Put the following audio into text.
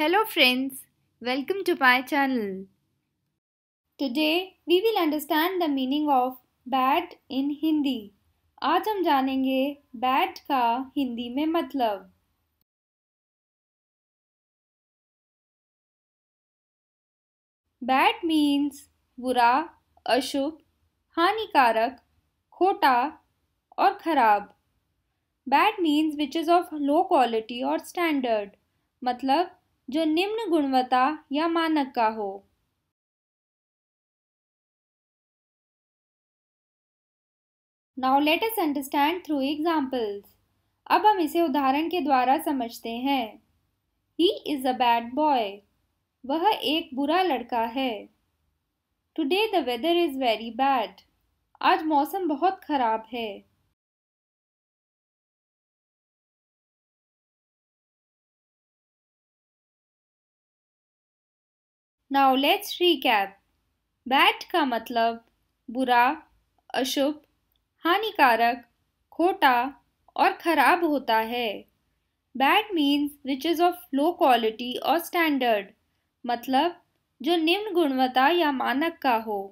Hello friends, welcome to my channel. Today we will understand the meaning of bat in Hindi. आज हम जानेंगे bat का हिंदी में मतलब बैट means बुरा अशुभ हानिकारक खोटा और खराब bad means which is of low quality or standard. मतलब जो निम्न गुणवत्ता या मानक का हो now let's understand through examples अब हम इसे उदाहरण के द्वारा समझते हैं he is a bad boy वह एक बुरा लड़का है today the weather is very bad आज मौसम बहुत ख़राब है नाउ लेट्स रीकैप बैड का मतलब बुरा अशुभ हानिकारक खोटा और खराब होता है bad means which is of low quality और स्टैंडर्ड मतलब जो निम्न गुणवत्ता या मानक का हो